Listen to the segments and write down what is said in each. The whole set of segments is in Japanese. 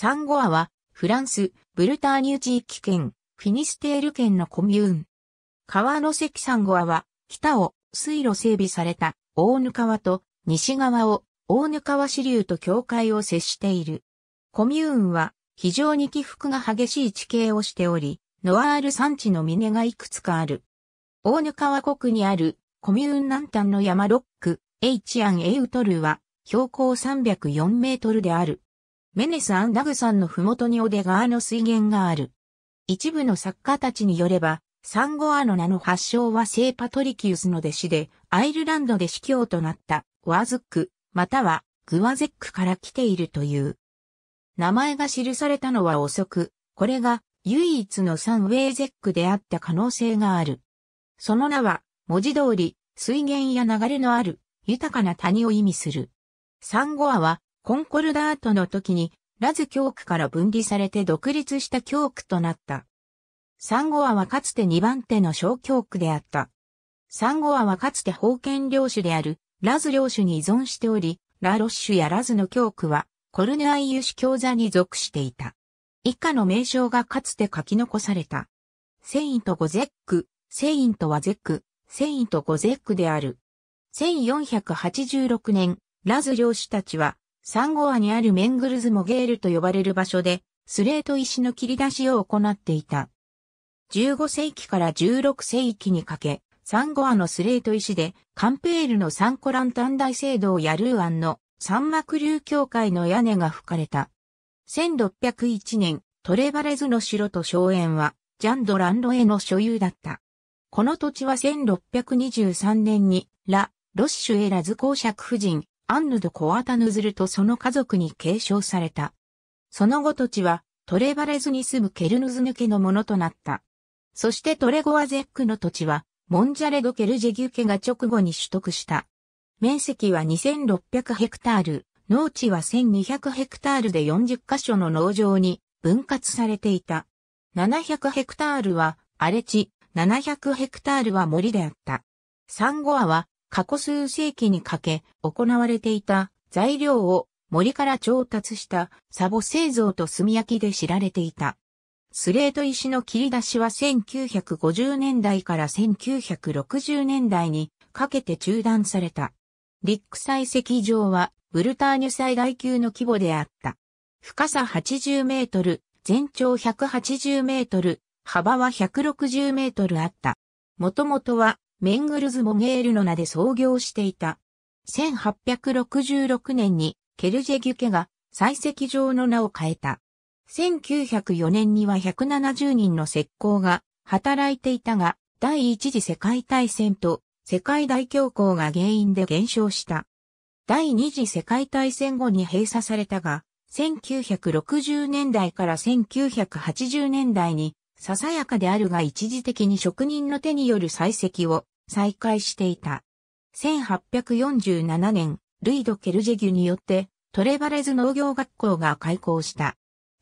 サンゴアは、フランス、ブルターニュ地域圏、フィニステール県のコミューン。川の関サンゴアは、北を水路整備された大ヌ川と西側を大ヌ川支流と境界を接している。コミューンは非常に起伏が激しい地形をしており、ノアール山地の峰がいくつかある。大ヌ川国にあるコミューン南端の山ロック、エイチアン・エウトルは標高304メートルである。メネス・アンダグ山のふもとにオデ川の水源がある。一部の作家たちによれば、サンゴアの名の発祥は聖パトリキウスの弟子で、アイルランドで司教となったワズック、またはグワゼックから来ているという。名前が記されたのは遅く、これが唯一のサンウェイゼックであった可能性がある。その名は、文字通り、水源や流れのある、豊かな谷を意味する。サンゴアは、コンコルダートの時に、ラズ教区から分離されて独立した教区となった。サンゴアはかつて2番手の小教区であった。サンゴアはかつて封建領主であるラズ領主に依存しており、ラロッシュやラズの教区はコルネアイユシ教座に属していた。以下の名称がかつて書き残された。セイント・ゴゼック、セイント・ワゼック、セイント・ゴゼックである。1486年、ラズ領主たちはサンゴアにあるメングルズモゲールと呼ばれる場所で、スレート石の切り出しを行っていた。15世紀から16世紀にかけ、サンゴアのスレート石で、カンペールのサンコラン短大聖堂やルーアンの三幕流教会の屋根が吹かれた。1601年、トレバレズの城と荘園は、ジャンドランロへの所有だった。この土地は1623年に、ラ・ロッシュエラズ公爵夫人、アンヌ・ド・コアタヌズルとその家族に継承された。その後土地はトレバレズに住むケルヌズヌけのものとなった。そしてトレゴアゼックの土地はモンジャレド・ケルジェギュ家が直後に取得した。面積は2600ヘクタール、農地は1200ヘクタールで40カ所の農場に分割されていた。700ヘクタールは荒れ地、700ヘクタールは森であった。サンゴアは過去数世紀にかけ行われていた材料を森から調達したサボ製造と炭焼きで知られていた。スレート石の切り出しは1950年代から1960年代にかけて中断された。リック採石場はブルターニュ最大級の規模であった。深さ80メートル、全長180メートル、幅は160メートルあった。もともとはメングルズ・モゲールの名で創業していた。1866年にケルジェギュケが採石場の名を変えた。1904年には170人の石膏が働いていたが、第一次世界大戦と世界大恐慌が原因で減少した。第二次世界大戦後に閉鎖されたが、1960年代から1980年代に、ささやかであるが一時的に職人の手による採石を再開していた。1847年、ルイド・ケルジェギュによって、トレバレズ農業学校が開校した。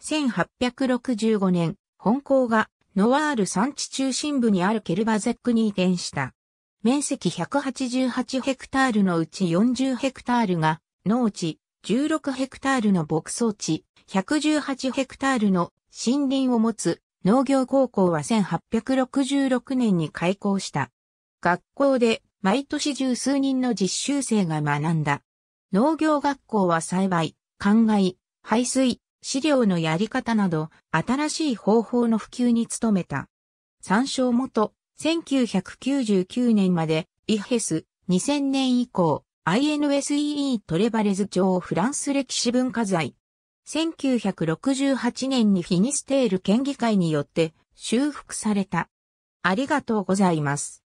1865年、本校がノワール産地中心部にあるケルバゼックに移転した。面積188ヘクタールのうち40ヘクタールが農地、16ヘクタールの牧草地、118ヘクタールの森林を持つ農業高校は1866年に開校した。学校で毎年十数人の実習生が学んだ。農業学校は栽培、灌漑、排水、飼料のやり方など、新しい方法の普及に努めた。参照元、1999年まで、イヘス、2000年以降、INSEE トレバレズ上フランス歴史文化財。1968年にフィニステール県議会によって修復された。ありがとうございます。